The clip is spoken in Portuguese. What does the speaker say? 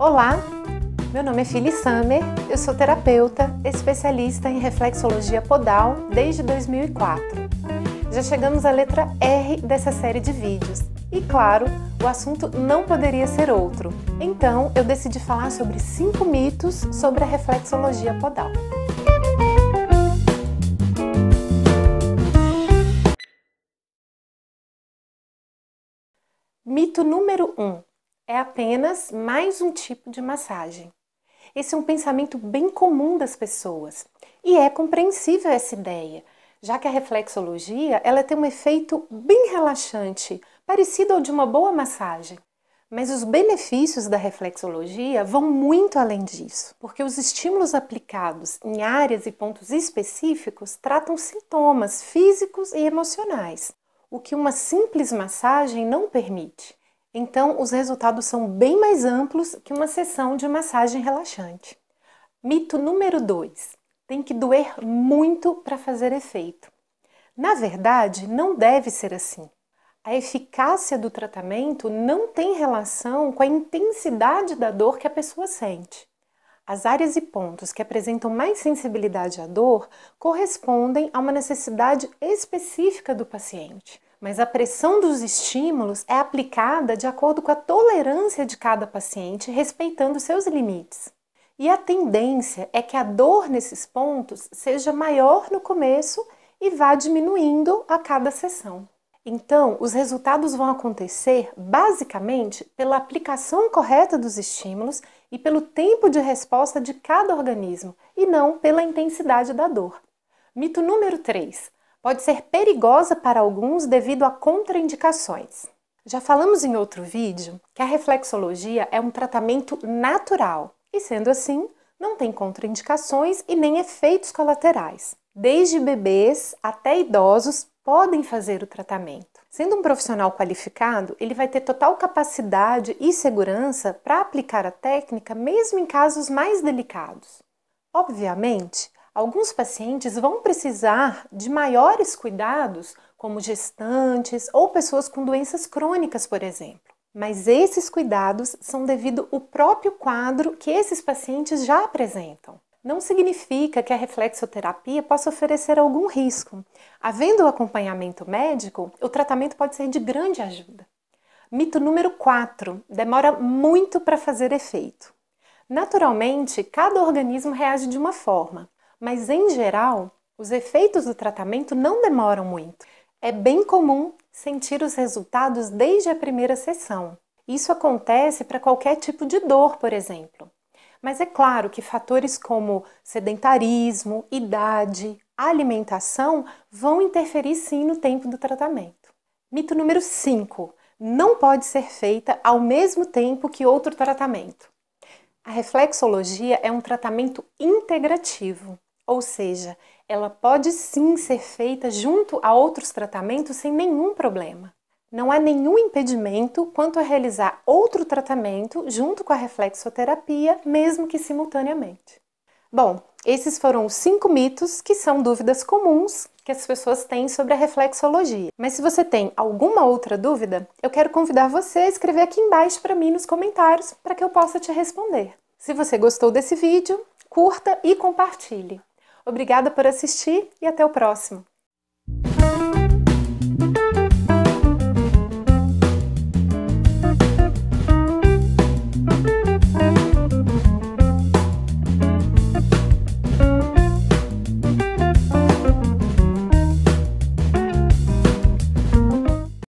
Olá, meu nome é Fili Summer, eu sou terapeuta, especialista em reflexologia podal desde 2004. Já chegamos à letra R dessa série de vídeos e, claro, o assunto não poderia ser outro. Então, eu decidi falar sobre cinco mitos sobre a reflexologia podal. Mito número 1. Um, é apenas mais um tipo de massagem. Esse é um pensamento bem comum das pessoas e é compreensível essa ideia, já que a reflexologia ela tem um efeito bem relaxante, parecido ao de uma boa massagem. Mas os benefícios da reflexologia vão muito além disso, porque os estímulos aplicados em áreas e pontos específicos tratam sintomas físicos e emocionais, o que uma simples massagem não permite. Então, os resultados são bem mais amplos que uma sessão de massagem relaxante. Mito número 2: tem que doer muito para fazer efeito. Na verdade, não deve ser assim. A eficácia do tratamento não tem relação com a intensidade da dor que a pessoa sente. As áreas e pontos que apresentam mais sensibilidade à dor correspondem a uma necessidade específica do paciente, mas a pressão dos estímulos é aplicada de acordo com a tolerância de cada paciente, respeitando seus limites. E a tendência é que a dor nesses pontos seja maior no começo e vá diminuindo a cada sessão. Então, os resultados vão acontecer basicamente pela aplicação correta dos estímulos e pelo tempo de resposta de cada organismo, e não pela intensidade da dor. Mito número 3 pode ser perigosa para alguns devido a contraindicações. Já falamos em outro vídeo que a reflexologia é um tratamento natural e, sendo assim, não tem contraindicações e nem efeitos colaterais. Desde bebês até idosos podem fazer o tratamento. Sendo um profissional qualificado, ele vai ter total capacidade e segurança para aplicar a técnica mesmo em casos mais delicados. Obviamente, Alguns pacientes vão precisar de maiores cuidados, como gestantes ou pessoas com doenças crônicas, por exemplo. Mas esses cuidados são devido ao próprio quadro que esses pacientes já apresentam. Não significa que a reflexoterapia possa oferecer algum risco. Havendo o acompanhamento médico, o tratamento pode ser de grande ajuda. Mito número 4: demora muito para fazer efeito. Naturalmente, cada organismo reage de uma forma mas em geral, os efeitos do tratamento não demoram muito. É bem comum sentir os resultados desde a primeira sessão. Isso acontece para qualquer tipo de dor, por exemplo. Mas é claro que fatores como sedentarismo, idade, alimentação vão interferir sim no tempo do tratamento. Mito número 5: não pode ser feita ao mesmo tempo que outro tratamento. A reflexologia é um tratamento integrativo. Ou seja, ela pode sim ser feita junto a outros tratamentos sem nenhum problema. Não há nenhum impedimento quanto a realizar outro tratamento junto com a reflexoterapia, mesmo que simultaneamente. Bom, esses foram os cinco mitos que são dúvidas comuns que as pessoas têm sobre a reflexologia. Mas se você tem alguma outra dúvida, eu quero convidar você a escrever aqui embaixo para mim nos comentários para que eu possa te responder. Se você gostou desse vídeo, curta e compartilhe. Obrigada por assistir e até o próximo!